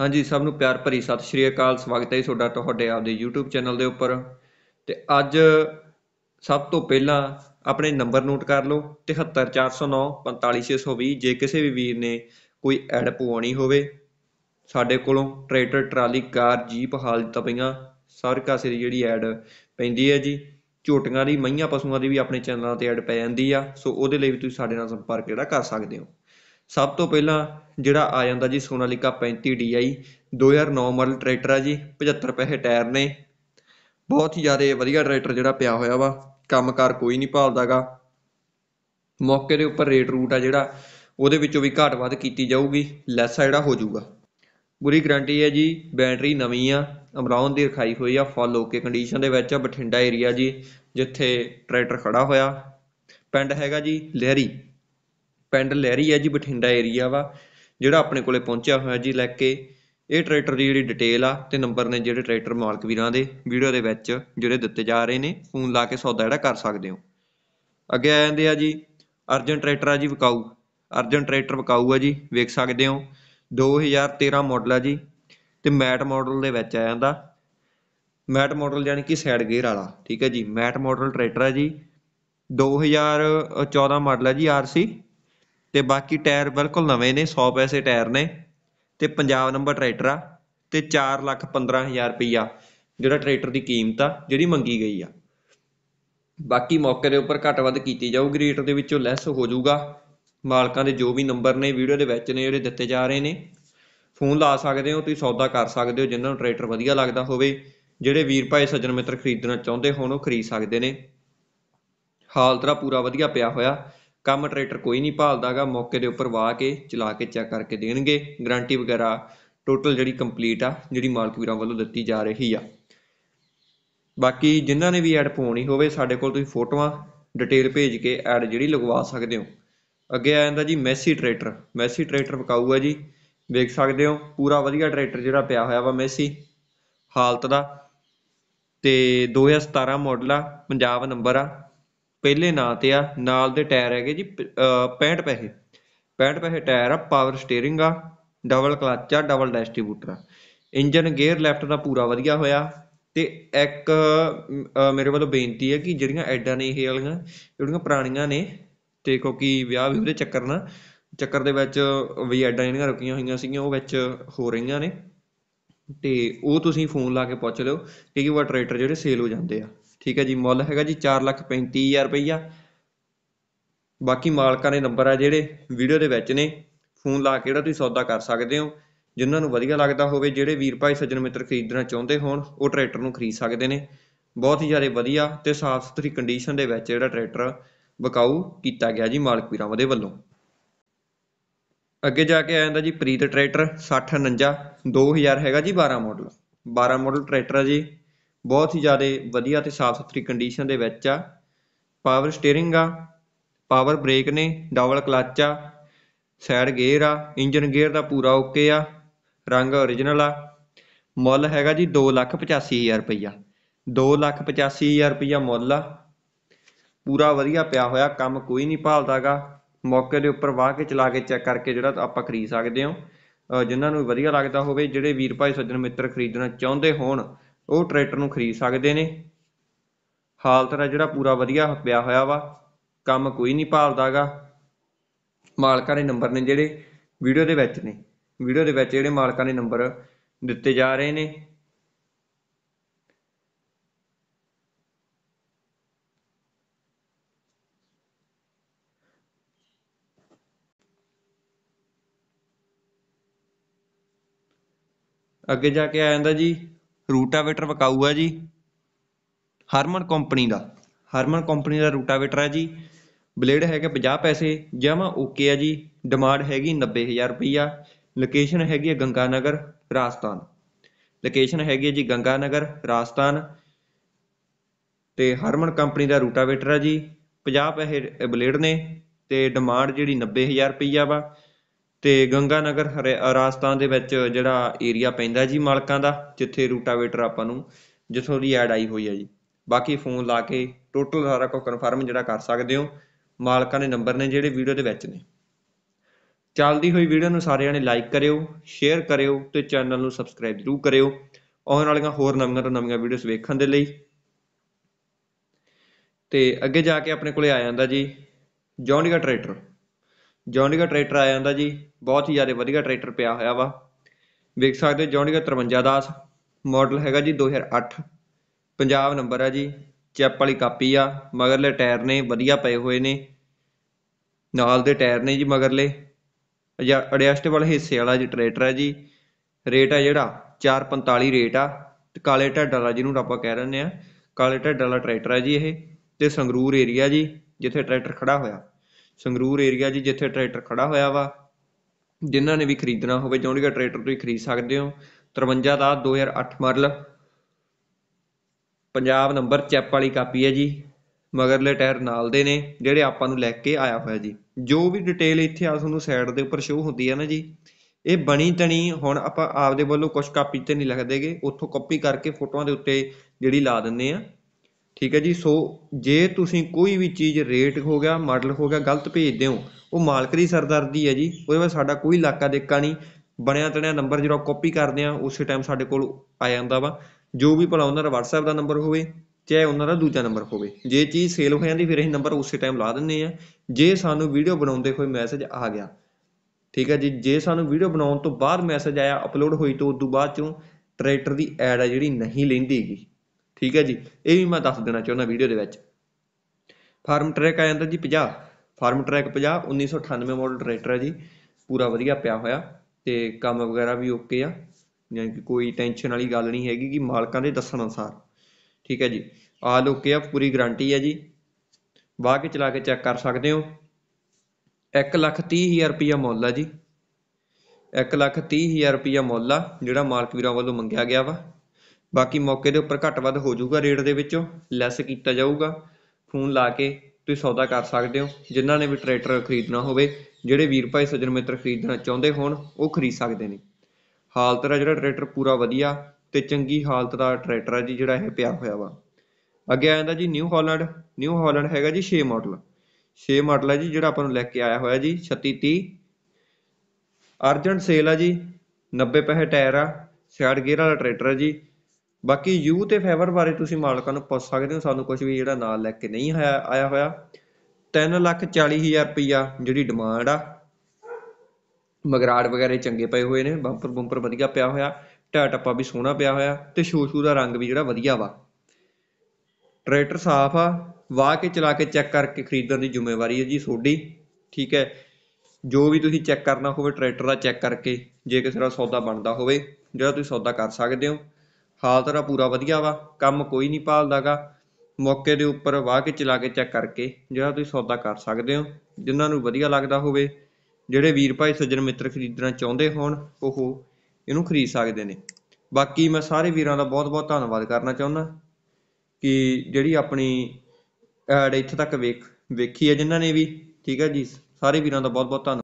ਹਾਂਜੀ ਸਭ ਨੂੰ ਪਿਆਰ ਭਰੀ ਸਤਿ ਸ਼੍ਰੀ ਅਕਾਲ ਸਵਾਗਤ ਹੈ ਤੁਹਾਡਾ ਤੁਹਾਡੇ ਆਪਦੇ YouTube ਚੈਨਲ ਦੇ ਉੱਪਰ ਤੇ ਅੱਜ ਸਭ ਤੋਂ ਪਹਿਲਾਂ ਆਪਣੇ ਨੰਬਰ ਨੋਟ ਕਰ ਲਓ 73409 45620 ਜੇ ਕਿਸੇ ਵੀ ਵੀਰ ਨੇ ਕੋਈ ਐਡ ਪਵਾਉਣੀ ਹੋਵੇ ਸਾਡੇ ਕੋਲੋਂ ਟਰੈਕਟਰ ਟਰਾਲੀ ਕਾਰ ਜੀਪ ਦਿੱਤਾ ਪਈਆਂ ਸਾਰੇ ਕਾਸੇ ਦੀ ਜਿਹੜੀ ਐਡ ਪੈਂਦੀ ਹੈ ਜੀ ਝੋਟੀਆਂ ਦੀ ਮਈਆਂ ਪਸ਼ੂਆਂ ਦੀ ਵੀ ਆਪਣੇ ਚੈਨਲਾਂ ਤੇ ਐਡ ਪੈ ਜਾਂਦੀ ਆ ਸੋ ਉਹਦੇ ਲਈ ਵੀ ਤੁਸੀਂ ਸਾਡੇ ਨਾਲ ਸੰਪਰਕ ਜਿਹੜਾ ਕਰ ਸਕਦੇ ਹੋ ਸਭ ਤੋਂ ਪਹਿਲਾਂ ਜਿਹੜਾ ਆ ਜਾਂਦਾ ਜੀ ਸੋਨਾਲੀਕਾ ਪੈਂਤੀ ਡੀ ਆਈ ਦੋ ਹਜ਼ਾਰ ਨੌ ਮਾਡਲ ਟਰੈਕਟਰ ਆ ਜੀ 75 ਪੈਸੇ ਟਾਇਰ ਨੇ ਬਹੁਤ ਹੀ ਜ਼ਿਆਦਾ ਵਧੀਆ ਟਰੈਕਟਰ ਜਿਹੜਾ ਪਿਆ ਹੋਇਆ ਵਾ ਕੰਮਕਾਰ ਕੋਈ ਨਹੀਂ ਭਾਲਦਾਗਾ ਮੌਕੇ ਦੇ ਉੱਪਰ ਰੇਟ ਰੂਟ ਆ ਜਿਹੜਾ ਉਹਦੇ ਵਿੱਚੋਂ ਵੀ ਘਾਟ ਵੱਧ ਕੀਤੀ ਜਾਊਗੀ ਲੈਸ ਆ ਜਿਹੜਾ ਹੋ ਜਾਊਗਾ ਪੂਰੀ ਗਾਰੰਟੀ ਹੈ ਜੀ ਬੈਟਰੀ ਨਵੀਂ ਆ ਅਮਰਾਉਣ ਦੀ ਰਖਾਈ ਹੋਈ ਆ ਫੁੱਲ ਓਕੇ ਕੰਡੀਸ਼ਨ ਦੇ ਵਿੱਚ ਆ ਬਠਿੰਡਾ ਏਰੀਆ ਜੀ ਜਿੱਥੇ ਟਰੈਕਟਰ ਖੜਾ ਹੋਇਆ ਪਿੰਡ ਹੈਗਾ ਜੀ ਲਹਿਰੀ ਪਿੰਡ ਲਹਿਰੀ ਹੈ ਜੀ ਬਠਿੰਡਾ ਏਰੀਆ ਵਾ ਜਿਹੜਾ ਆਪਣੇ ਕੋਲੇ ਪਹੁੰਚਿਆ ਹੋਇਆ ਜੀ ਲੈ ਕੇ ਇਹ ਟਰੈਕਟਰ ਦੀ ਜਿਹੜੀ ਡਿਟੇਲ ਆ ਤੇ ਨੰਬਰ ਨੇ ਜਿਹੜੇ ਟਰੈਕਟਰ ਮਾਲਕ ਵੀਰਾਂ ਦੇ ਵੀਡੀਓ ਦੇ ਵਿੱਚ ਜਿਹੜੇ ਦਿੱਤੇ ਜਾ ਰਹੇ ਨੇ ਫੋਨ ਲਾ ਕੇ ਸੌਦਾ ਜਿਹੜਾ ਕਰ ਸਕਦੇ ਹੋ ਅੱਗੇ ਆ ਜਾਂਦੇ ਆ ਜੀ ਅਰਜਨ ਟਰੈਕਟਰ ਆ ਜੀ ਵਿਕਾਊ ਅਰਜਨ ਟਰੈਕਟਰ ਵਿਕਾਊ ਆ ਜੀ ਵੇਖ ਸਕਦੇ ਹੋ 2013 ਮਾਡਲ ਆ ਜੀ ਤੇ ਮੈਟ ਮਾਡਲ ਦੇ ਵਿੱਚ ਆ ਜਾਂਦਾ ਮੈਟ ਮਾਡਲ ਯਾਨੀ ਕਿ ਸਾਈਡ ਗੇਅਰ ਵਾਲਾ ਠੀਕ ਹੈ ਜੀ ਮੈਟ ਮਾਡਲ ਟਰੈਕਟਰ ਆ ਜੀ 2014 ਮਾਡਲ ਆ ਜੀ ਆਰਸੀ ਤੇ ਬਾਕੀ ਟਾਇਰ ਬਿਲਕੁਲ ਨਵੇਂ ਨੇ 100 ਪੈਸੇ ਟਾਇਰ ਨੇ ਤੇ ਪੰਜਾਬ ਨੰਬਰ ਟਰੈਕਟਰ ਆ ਤੇ 4 ਲੱਖ 15000 ਰੁਪਈਆ ਜਿਹੜਾ ਟਰੈਕਟਰ ਦੀ ਕੀਮਤ ਆ ਜਿਹੜੀ ਮੰਗੀ ਗਈ ਆ ਬਾਕੀ ਮੌਕੇ ਦੇ ਉੱਪਰ ਘੱਟ ਵੱਧ ਕੀਤੀ ਜਾਊਗੀ ਰੇਟ ਦੇ ਵਿੱਚੋਂ ਲੈਸ ਹੋ ਜਾਊਗਾ ਮਾਲਕਾਂ ਦੇ ਜੋ ਵੀ ਨੰਬਰ ਨੇ ਵੀਡੀਓ ਦੇ ਵਿੱਚ ਨੇ ਜਿਹੜੇ ਦਿੱਤੇ ਜਾ ਰਹੇ ਨੇ ਫੋਨ ਲਾ ਸਕਦੇ ਹੋ ਤੁਸੀਂ ਸੌਦਾ ਕਰ ਸਕਦੇ ਹੋ ਜਿਨ੍ਹਾਂ ਨੂੰ ਟਰੈਕਟਰ ਵਧੀਆ ਲੱਗਦਾ ਹੋਵੇ ਜਿਹੜੇ ਵੀਰ ਭਾਈ ਸੱਜਣ ਮਿੱਤਰ ਖਰੀਦਣਾ ਚਾਹੁੰਦੇ ਹੋਣ ਉਹ ਖਰੀਦ ਸਕਦੇ ਨੇ ਹਾਲ ਤਰਾ ਪੂਰਾ ਵਧੀਆ ਪਿਆ ਹੋਇਆ ਕੰਮ ਟਰੈਕਟਰ ਕੋਈ ਨਹੀਂ ਭਾਲਦਾਗਾ ਮੌਕੇ ਦੇ ਉੱਪਰ ਵਾ ਕੇ ਚਲਾ ਕੇ ਚੈੱਕ ਕਰਕੇ ਦੇਣਗੇ ਗਾਰੰਟੀ ਵਗੈਰਾ ਟੋਟਲ ਜਿਹੜੀ ਕੰਪਲੀਟ ਆ ਜਿਹੜੀ ਮਾਲਕ ਵੀਰਾਂ ਵੱਲੋਂ ਦਿੱਤੀ ਜਾ ਰਹੀ ਆ ਬਾਕੀ ਜਿਨ੍ਹਾਂ ਨੇ ਵੀ ਐਡ ਪਾਉਣੀ ਹੋਵੇ ਸਾਡੇ ਕੋਲ ਤੁਸੀਂ ਫੋਟੋਆਂ ਡਿਟੇਲ ਭੇਜ ਕੇ ਐਡ ਜਿਹੜੀ ਲਗਵਾ ਸਕਦੇ ਹੋ ਅੱਗੇ ਆ ਜਾਂਦਾ ਜੀ ਮੈਸੀ ਟਰੈਕਟਰ ਮੈਸੀ ਟਰੈਕਟਰ ਵਿਕਾਊ ਆ ਜੀ ਵੇਖ ਸਕਦੇ ਹੋ ਪੂਰਾ ਵਧੀਆ ਟਰੈਕਟਰ ਜਿਹੜਾ ਪਿਆ ਹੋਇਆ ਵਾ ਮੈਸੀ ਹਾਲਤ ਦਾ ਤੇ 2017 ਮਾਡਲ ਆ ਪੰਜਾਬ ਨੰਬਰ ਆ ਪਹਿਲੇ ਨਾਂ ਤੇ ਆ ਨਾਲ ਦੇ ਟਾਇਰ ਹੈਗੇ ਜੀ 65 ਪੈਸੇ 65 ਪੈਸੇ ਟਾਇਰ ਆ ਪਾਵਰ ਸਟੀering ਆ ਡਬਲ ਕਲਚ ਆ ਡਬਲ ਡਿਸਟ੍ਰੀਬਿਊਟਰ ਆ ਇੰਜਨ ਗੇਅਰ ਲੈਫਟ ਦਾ ਪੂਰਾ ਵਧੀਆ ਹੋਇਆ ਤੇ ਇੱਕ ਮੇਰੇ ਵੱਲੋਂ ਬੇਨਤੀ ਹੈ ਕਿ ਜਿਹੜੀਆਂ ਐਡਾਂ ਨੇ ਇਹ ਵਾਲੀਆਂ ਜਿਹੜੀਆਂ ਪੁਰਾਣੀਆਂ ਨੇ ਤੇ ਕਿਉਂਕਿ ਵਿਆਹ ਵੀ ਉਹਦੇ ਚੱਕਰ ਨਾਲ ਚੱਕਰ ਦੇ ਵਿੱਚ ਵੀ ਐਡਾਂ ਜਿਹੜੀਆਂ ਰੁਕੀਆਂ ਹੋਈਆਂ ਸੀਗੀਆਂ ਉਹ ਵਿੱਚ ਹੋ ਰਹੀਆਂ ਨੇ ਤੇ ਉਹ ਤੁਸੀਂ ਫੋਨ ਲਾ ਕੇ ਪੁੱਛ ਲਿਓ ਕਿ ਉਹ ਟਰੈਕਟਰ ਜਿਹੜੇ ਸੇਲ ਹੋ ਜਾਂਦੇ ਆ ਠੀਕ ਹੈ ਜੀ ਮੁੱਲ ਹੈਗਾ ਜੀ 435000 ਰੁਪਈਆ ਬਾਕੀ ਮਾਲਕਾਂ ਦੇ ਨੰਬਰ ਆ ਜਿਹੜੇ ਵੀਡੀਓ ਦੇ ਵਿੱਚ ਨੇ ਫੋਨ ਲਾ ਕੇ ਜਿਹੜਾ ਤੁਸੀਂ ਸੌਦਾ ਕਰ ਸਕਦੇ ਹੋ ਜਿਨ੍ਹਾਂ ਨੂੰ ਵਧੀਆ ਲੱਗਦਾ ਹੋਵੇ ਜਿਹੜੇ ਵੀਰ ਭਾਈ ਸੱਜਣ ਮਿੱਤਰ ਖਰੀਦਣਾ ਚਾਹੁੰਦੇ ਹੋਣ ਉਹ ਟਰੈਕਟਰ ਨੂੰ ਖਰੀਦ ਸਕਦੇ ਨੇ ਬਹੁਤ ਹੀ ਜ਼ਿਆਦਾ ਵਧੀਆ ਤੇ ਸਾਫ਼ ਸੁਥਰੀ ਕੰਡੀਸ਼ਨ ਦੇ ਵਿੱਚ ਜਿਹੜਾ ਟਰੈਕਟਰ ਵਿਕਾਊ ਕੀਤਾ ਗਿਆ ਜੀ ਮਾਲਕ ਵੀਰਾਂ ਦੇ ਵੱਲੋਂ ਅੱਗੇ ਜਾ ਕੇ ਆ ਜਾਂਦਾ ਜੀ ਪ੍ਰੀਤ ਟਰੈਕਟਰ 6049 2000 ਹੈਗਾ ਜੀ 12 ਮਾਡਲ 12 ਮਾਡਲ ਟਰੈਕਟਰ ਆ ਜੀ ਬਹੁਤ ਹੀ ਜ਼ਿਆਦਾ ਵਧੀਆ ਅਤੇ ਸਾਫ਼ ਸੁਥਰੀ ਕੰਡੀਸ਼ਨ ਦੇ ਵਿੱਚ ਆ ਪਾਵਰ ਸਟੀਅਰਿੰਗ ਆ ਪਾਵਰ ਬ੍ਰੇਕ ਨੇ ਡਬਲ ਕਲੱਚ ਆ ਸਾਈਡ ਗੇਅਰ ਆ ਇੰਜਨ ਗੇਅਰ ਦਾ ਪੂਰਾ ਓਕੇ ਆ ਰੰਗ ਓਰੀਜਨਲ ਆ ਮੁੱਲ ਹੈਗਾ ਜੀ 285000 ਲੱਖ 85 ਹਜ਼ਾਰ ਰੁਪਈਆ 2 ਲੱਖ ਹਜ਼ਾਰ ਰੁਪਈਆ ਮੁੱਲ ਆ ਪੂਰਾ ਵਧੀਆ ਪਿਆ ਹੋਇਆ ਕੰਮ ਕੋਈ ਨਹੀਂ ਭਾਲਦਾਗਾ ਮੌਕੇ ਦੇ ਉੱਪਰ ਵਾਹ ਕੇ ਚਲਾ ਕੇ ਚੈੱਕ ਕਰਕੇ ਜਿਹੜਾ ਆਪਾਂ ਖਰੀਦ ਸਕਦੇ ਹਾਂ ਜਿਨ੍ਹਾਂ ਨੂੰ ਵਧੀਆ ਲੱਗਦਾ ਹੋਵੇ ਜਿਹੜੇ ਵੀਰ ਭਾਈ ਸੱਜਣ ਮਿੱਤਰ ਖਰੀਦਣਾ ਚਾਹੁੰਦੇ ਹੋਣ ਉਹ ਟਰੈਕਟਰ ਨੂੰ ਖਰੀਦ ਸਕਦੇ ਨੇ ਹਾਲਤ ਦਾ ਜਿਹੜਾ ਪੂਰਾ ਵਧੀਆ ਪਿਆ ਹੋਇਆ ਵਾ ਕੰਮ ਕੋਈ ਨਹੀਂ ਭਾਲਦਾਗਾ ਮਾਲਕਾਂ ਦੇ ਨੰਬਰ ਨੇ ਜਿਹੜੇ ਵੀਡੀਓ ਦੇ ਵਿੱਚ ਨੇ ਵੀਡੀਓ ਦੇ ਵਿੱਚ ਜਿਹੜੇ ਮਾਲਕਾਂ ਦੇ ਨੰਬਰ ਦਿੱਤੇ ਜਾ ਰਹੇ ਨੇ ਅੱਗੇ ਜਾ ਕੇ ਆ ਜਾਂਦਾ ਜੀ ਰੂਟਾਵੇਟਰ ਵਿਕਾਊ ਹੈ ਜੀ ਹਰਮਨ ਕੰਪਨੀ ਦਾ ਹਰਮਨ ਕੰਪਨੀ ਦਾ ਰੂਟਾਵੇਟਰ ਹੈ ਜੀ ਬਲੇਡ ਹੈਗਾ 50 ਪੈਸੇ ਜਮਾ ਓਕੇ ਆ ਜੀ ਡਿਮਾਂਡ ਹੈਗੀ 90000 ਰੁਪਈਆ ਲੋਕੇਸ਼ਨ ਹੈਗੀ ਹੈ ਨਗਰ ਰਾਜਸਥਾਨ ਲੋਕੇਸ਼ਨ ਹੈਗੀ ਜੀ ਗੰਗਾ ਨਗਰ ਰਾਜਸਥਾਨ ਤੇ ਹਰਮਨ ਕੰਪਨੀ ਦਾ ਰੂਟਾਵੇਟਰ ਹੈ ਜੀ 50 ਪੈਸੇ ਬਲੇਡ ਨੇ ਤੇ ਡਿਮਾਂਡ ਜਿਹੜੀ 90000 ਰੁਪਈਆ ਵਾ ਅਤੇ ਗੰਗਾ ਨਗਰ ਰਾਜਸਥਾਨ ਦੇ ਵਿੱਚ ਜਿਹੜਾ ਏਰੀਆ ਪੈਂਦਾ ਜੀ ਮਾਲਕਾਂ ਦਾ ਜਿੱਥੇ ਰੂਟਾਵੇਟਰ ਆਪਾਂ ਨੂੰ ਜਿੱਥੋਂ ਦੀ ਐਡ ਆਈ ਹੋਈ ਹੈ ਜੀ ਬਾਕੀ ਫੋਨ ਲਾ ਕੇ ਟੋਟਲ ਸਾਰਾ ਕੁਝ ਕਨਫਰਮ ਜਿਹੜਾ ਕਰ ਸਕਦੇ ਹੋ ਮਾਲਕਾਂ ਦੇ ਨੰਬਰ ਨੇ ਜਿਹੜੇ ਵੀਡੀਓ ਦੇ ਵਿੱਚ ਨੇ ਚੱਲਦੀ ਹੋਈ ਵੀਡੀਓ ਨੂੰ ਸਾਰਿਆਂ ਨੇ ਲਾਈਕ ਕਰਿਓ ਸ਼ੇਅਰ ਕਰਿਓ ਤੇ ਚੈਨਲ ਨੂੰ ਸਬਸਕ੍ਰਾਈਬ ਜ਼ਰੂਰ ਕਰਿਓ ਆਉਣ ਵਾਲੀਆਂ ਹੋਰ ਨਵੀਆਂ ਤੋਂ ਨਵੀਆਂ ਵੀਡੀਓਜ਼ ਵੇਖਣ ਦੇ ਲਈ ਤੇ ਅੱਗੇ ਜਾ ਕੇ ਆਪਣੇ ਕੋਲੇ ਆ ਜਾਂਦਾ ਜੀ ਜੌਨੀਆ ਟਰੈਕਟਰ ਜੌਂਡੀਗਰ ਟਰੈਕਟਰ ਆ ਜਾਂਦਾ ਜੀ ਬਹੁਤ ਹੀ ਜ਼ਿਆਦਾ ਵਧੀਆ ਟਰੈਕਟਰ ਪਿਆ ਹੋਇਆ ਵਾ ਵੇਖ ਸਕਦੇ ਹੋ ਜੌਂਡੀਗਰ 53 ਦਾਸ ਮਾਡਲ ਹੈਗਾ ਜੀ 2008 ਪੰਜਾਬ ਨੰਬਰ ਆ ਜੀ ਚੈਪ ਵਾਲੀ ਕਾਪੀ ਆ ਮਗਰਲੇ ਟਾਇਰ ਨੇ ਵਧੀਆ ਪਏ ਹੋਏ ਨੇ ਨਾਲ ਦੇ ਟਾਇਰ ਨੇ ਜੀ ਮਗਰਲੇ ਅਡਜਸਟੇਬਲ ਹਿੱਸੇ ਵਾਲਾ ਜੀ ਟਰੈਕਟਰ ਹੈ ਜੀ ਰੇਟ ਆ ਜਿਹੜਾ 445 ਰੇਟ ਆ ਤੇ ਕਾਲੇ ਢੱਡਾ ਵਾਲਾ ਜਿਹਨੂੰ ਆਪਾਂ ਕਹਿ ਰਹੇ ਆ ਕਾਲੇ ਢੱਡਾ ਵਾਲਾ ਟਰੈਕਟਰ ਹੈ ਜੀ ਇਹ ਤੇ ਸੰਗਰੂਰ ਏਰੀਆ ਜੀ ਜਿੱਥੇ ਟਰੈਕਟਰ ਖੜਾ ਹੋਇਆ ਸੰਗਰੂਰ ਏਰੀਆ ਜੀ ਜਿੱਥੇ ਟਰੈਕਟਰ ਖੜਾ ਹੋਇਆ ਵਾ ਜਿਨ੍ਹਾਂ ਨੇ ਵੀ ਖਰੀਦਣਾ ਹੋਵੇ ਜੌਂਡੀਆ ਟਰੈਕਟਰ ਤੁਸੀਂ ਖਰੀਦ ਸਕਦੇ ਹੋ 53 ਦਾ 2008 ਮਾਡਲ ਪੰਜਾਬ ਨੰਬਰ ਚੈਪ ਵਾਲੀ ਕਾਪੀ ਹੈ ਜੀ ਮਗਰਲੇ ਟਾਇਰ ਨਾਲ ਦੇ ਨੇ ਜਿਹੜੇ ਆਪਾਂ ਨੂੰ ਲੈ ਕੇ ਆਇਆ ਹੋਇਆ ਜੀ ਜੋ ਵੀ ਡਿਟੇਲ ਇੱਥੇ ਆ ਤੁਹਾਨੂੰ ਸਾਈਡ ਦੇ ਉੱਪਰ ਸ਼ੋ ਹੁੰਦੀ ਹੈ ਨਾ ਜੀ ਇਹ ਬਣੀ ਤਣੀ ਹੁਣ ਆਪਾਂ ਆਪਦੇ ਵੱਲੋਂ ਕੁਝ ਕਾਪੀ ਤੇ ਨਹੀਂ ਲਿਖਦੇਗੇ ਉੱਥੋਂ ਕਾਪੀ ਕਰਕੇ ਫੋਟੋਆਂ ਦੇ ਉੱਤੇ ਜਿਹੜੀ ਲਾ ਦਿੰਨੇ ਆ ਠੀਕ ਹੈ ਜੀ ਸੋ ਜੇ ਤੁਸੀਂ ਕੋਈ ਵੀ ਚੀਜ਼ ਰੇਟ ਹੋ ਗਿਆ ਮਾਡਲ ਹੋ ਗਿਆ ਗਲਤ ਭੇਜਦੇ ਹੋ ਉਹ ਮਾਲਕ ਦੀ ਸਰਦਰਦੀ ਹੈ ਜੀ ਉਹਦੇ ਵਿੱਚ ਸਾਡਾ ਕੋਈ ਇਲਾਕਾ ਦੇਕਾ ਨਹੀਂ ਬਣਿਆ ਤਣਿਆ ਨੰਬਰ ਜਿਹੜਾ ਕਾਪੀ ਕਰਦੇ ਆ ਉਸੇ ਟਾਈਮ ਸਾਡੇ ਕੋਲ ਆ ਜਾਂਦਾ ਵਾ ਜੋ ਵੀ ਭਲਾ ਉਹਨਾਂ ਦਾ WhatsApp ਦਾ ਨੰਬਰ ਹੋਵੇ ਚਾਹੇ ਉਹਨਾਂ ਦਾ ਦੂਜਾ ਨੰਬਰ ਹੋਵੇ ਜੇ ਚੀਜ਼ ਸੇਲ ਹੋ ਜਾਂਦੀ ਫਿਰ ਅਸੀਂ ਨੰਬਰ ਉਸੇ ਟਾਈਮ ਲਾ ਦਿੰਨੇ ਆ ਜੇ ਸਾਨੂੰ ਵੀਡੀਓ ਬਣਾਉਂਦੇ ਹੋਏ ਮੈਸੇਜ ਆ ਗਿਆ ਠੀਕ ਹੈ ਜੀ ਜੇ ਸਾਨੂੰ ਵੀਡੀਓ ਬਣਾਉਣ ਤੋਂ ਬਾਅਦ ਮੈਸੇਜ ਆਇਆ ਅਪਲੋਡ ਹੋਈ ਤੋਂ ਉਸ ਤੋਂ ਬਾਅਦ ਚੋਂ ਟਰੈਕਟਰ ਦੀ ਐਡ ਆ ਜਿਹੜੀ ਨਹੀਂ ਲੈਂਦੀਗੀ ਠੀਕ ਹੈ ਜੀ ਇਹ ਵੀ ਮੈਂ ਦੱਸ ਦੇਣਾ ਚਾਹੁੰਦਾ ਵੀਡੀਓ ਦੇ ਵਿੱਚ ਫਾਰਮ ਟਰੈਕ ਆ ਜਾਂਦਾ ਜੀ 50 ਫਾਰਮ ਟਰੈਕ 50 1998 ਮਾਡਲ ਟਰੈਕਟਰ ਹੈ ਜੀ ਪੂਰਾ ਵਧੀਆ ਪਿਆ ਹੋਇਆ ਤੇ ਕੰਮ ਵਗੈਰਾ ਵੀ ਓਕੇ ਆ ਯਾਨੀ ਕਿ ਕੋਈ ਟੈਨਸ਼ਨ ਵਾਲੀ ਗੱਲ ਨਹੀਂ ਹੈਗੀ ਕਿ ਮਾਲਕਾਂ ਦੇ ਦੱਸਣ ਅਨਸਾਰ ਠੀਕ ਹੈ ਜੀ ਆਲ ਓਕੇ ਆ ਪੂਰੀ ਗਾਰੰਟੀ ਹੈ ਜੀ ਵਾਹ ਕੇ ਚਲਾ ਕੇ ਚੈੱਕ ਕਰ ਸਕਦੇ ਹੋ 130000 ਰੁਪਿਆ ਮੁੱਲ ਆ ਜੀ 130000 ਰੁਪਿਆ ਮੁੱਲ ਆ ਜਿਹੜਾ ਮਾਲਕ ਵੀਰਾਂ ਵੱਲੋਂ ਮੰਗਿਆ ਗਿਆ ਵਾ ਬਾਕੀ ਮੌਕੇ ਦੇ ਉੱਪਰ ਘੱਟ ਵੱਧ ਹੋ ਜਾਊਗਾ ਰੇਟ ਦੇ ਵਿੱਚੋਂ ਲੈਸ ਕੀਤਾ ਜਾਊਗਾ ਫੋਨ ਲਾ ਕੇ ਤੁਸੀਂ ਸੌਦਾ ਕਰ ਸਕਦੇ ਹੋ ਜਿਨ੍ਹਾਂ ਨੇ ਵੀ ਟਰੈਕਟਰ ਖਰੀਦਣਾ ਹੋਵੇ ਜਿਹੜੇ ਵੀਰ ਭਾਈ ਸੱਜਣ ਮਿੱਤਰ ਖਰੀਦਣਾ ਚਾਹੁੰਦੇ ਹੋਣ ਉਹ ਖਰੀਦ ਸਕਦੇ ਨੇ ਹਾਲਤ ਦਾ ਜਿਹੜਾ ਟਰੈਕਟਰ ਪੂਰਾ ਵਧੀਆ ਤੇ ਚੰਗੀ ਹਾਲਤ ਦਾ ਟਰੈਕਟਰ ਹੈ ਜੀ ਜਿਹੜਾ ਇਹ ਪਿਆ ਹੋਇਆ ਵਾ ਅੱਗੇ ਆ ਜਾਂਦਾ ਜੀ ਨਿਊ ਹਾਲੈਂਡ ਨਿਊ ਹਾਲੈਂਡ ਹੈਗਾ ਜੀ 6 ਮਾਡਲ 6 ਮਾਡਲ ਹੈ ਜੀ ਜਿਹੜਾ ਆਪਾਂ ਨੂੰ ਲੈ ਕੇ ਆਇਆ ਹੋਇਆ ਜੀ 3630 ਅਰਜੈਂਟ ਸੇਲ ਹੈ ਜੀ 90 ਪੈਸੇ ਟਾਇਰ ਆ ਸਿਆੜ ਗੇਅਰ ਵਾਲਾ ਟਰੈਕਟਰ ਹੈ ਜੀ ਬਾਕੀ ਯੂ ਤੇ ਫੇਵਰ ਬਾਰੇ ਤੁਸੀਂ ਮਾਲਕਾਂ ਨੂੰ ਪੁੱਛ ਸਕਦੇ ਹੋ ਸਾਨੂੰ ਕੁਝ ਵੀ ਜਿਹੜਾ ਨਾਲ ਲੈ ਕੇ ਨਹੀਂ ਆਇਆ ਆਇਆ ਹੋਇਆ 3 ਲੱਖ 40 ਹਜ਼ਾਰ ਜਿਹੜੀ ਡਿਮਾਂਡ ਆ ਮਗਰਾੜ ਵਗੈਰੇ ਚੰਗੇ ਪਏ ਹੋਏ ਨੇ ਬੰਪਰ ਬੰਪਰ ਵਧੀਆ ਪਿਆ ਹੋਇਆ ਟਾ ਟੱਪਾ ਵੀ ਸੋਹਣਾ ਪਿਆ ਹੋਇਆ ਤੇ ਸ਼ੋਸ਼ੂ ਦਾ ਰੰਗ ਵੀ ਜਿਹੜਾ ਵਧੀਆ ਵਾ ਟਰੈਕਟਰ ਸਾਫ਼ ਆ ਵਾਹ ਕੇ ਚਲਾ ਕੇ ਚੈੱਕ ਕਰਕੇ ਖਰੀਦਣ ਦੀ ਜ਼ਿੰਮੇਵਾਰੀ ਹੈ ਜੀ ਤੁਹਾਡੀ ਠੀਕ ਹੈ ਜੋ ਵੀ ਤੁਸੀਂ ਚੈੱਕ ਕਰਨਾ ਹੋਵੇ ਟਰੈਕਟਰ ਦਾ ਚੈੱਕ ਕਰਕੇ ਜੇ ਕਿਸੇ ਦਾ ਸੌਦਾ ਬਣਦਾ ਹੋਵੇ ਜਿਹੜਾ ਤੁਸੀਂ ਸੌਦਾ ਕਰ ਸਕਦੇ ਹੋ ਹਾਲ ਤੇਰਾ ਪੂਰਾ ਵਧੀਆ ਵਾ ਕੰਮ ਕੋਈ ਨਹੀਂ ਪਾਲਦਾਗਾ ਮੌਕੇ ਦੇ ਉੱਪਰ ਵਾਹ ਕੇ ਚਲਾ ਕੇ ਚੈੱਕ ਕਰਕੇ ਜਿਹੜਾ ਤੁਸੀਂ ਸੌਦਾ ਕਰ ਸਕਦੇ ਹੋ ਜਿਨ੍ਹਾਂ ਨੂੰ ਵਧੀਆ ਲੱਗਦਾ ਹੋਵੇ ਜਿਹੜੇ ਵੀਰ ਭਾਈ ਸੱਜਣ ਮਿੱਤਰ ਖਰੀਦਣਾ ਚਾਹੁੰਦੇ ਹੋਣ ਉਹ ਇਹਨੂੰ ਖਰੀਦ ਸਕਦੇ ਨੇ ਬਾਕੀ ਮੈਂ ਸਾਰੇ ਵੀਰਾਂ ਦਾ ਬਹੁਤ-ਬਹੁਤ ਧੰਨਵਾਦ ਕਰਨਾ ਚਾਹੁੰਦਾ ਕਿ ਜਿਹੜੀ ਆਪਣੀ ਐਡ ਇੱਥੇ ਤੱਕ ਵੇਖ ਵੇਖੀ ਹੈ ਜਿਨ੍ਹਾਂ ਨੇ ਵੀ ਠੀਕ ਹੈ ਜੀ ਸਾਰੇ ਵੀਰਾਂ ਦਾ ਬਹੁਤ-ਬਹੁਤ ਧੰਨਵਾਦ